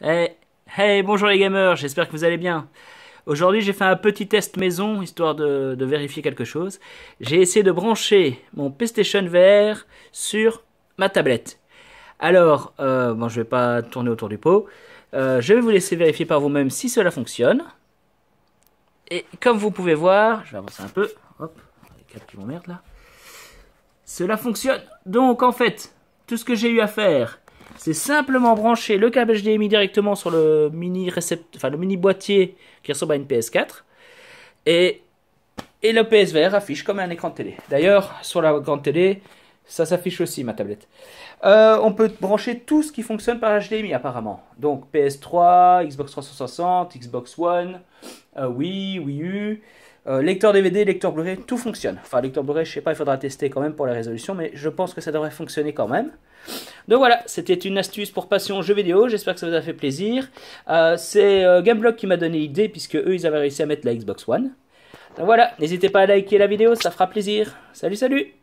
Eh, hey, bonjour les gamers, j'espère que vous allez bien. Aujourd'hui j'ai fait un petit test maison, histoire de, vérifier quelque chose. J'ai essayé de brancher mon PlayStation VR sur ma tablette. Alors, euh, bon je vais pas tourner autour du pot, euh, je vais vous laisser vérifier par vous-même si cela fonctionne. Et comme vous pouvez voir, je vais avancer un peu, hop, les câbles qui merde là. Cela fonctionne, donc en fait, tout ce que j'ai eu à faire, c'est simplement brancher le câble HDMI directement sur le mini, mini boîtier qui ressemble à une PS4. Et, et le PSVR affiche comme un écran télé. D'ailleurs, sur la grande télé, ça s'affiche aussi, ma tablette. Euh, on peut brancher tout ce qui fonctionne par HDMI, apparemment. Donc PS3, Xbox 360, Xbox One, euh, Wii, Wii U, euh, lecteur DVD, lecteur Blu-ray, tout fonctionne. Enfin, lecteur Blu-ray, je sais pas, il faudra tester quand même pour la résolution, mais je pense que ça devrait fonctionner quand même. Donc voilà, c'était une astuce pour Passion Jeux Vidéo, j'espère que ça vous a fait plaisir. Euh, c'est GameBlock qui m'a donné l'idée, puisque eux, ils avaient réussi à mettre la Xbox One. Donc voilà, n'hésitez pas à liker la vidéo, ça fera plaisir. Salut, salut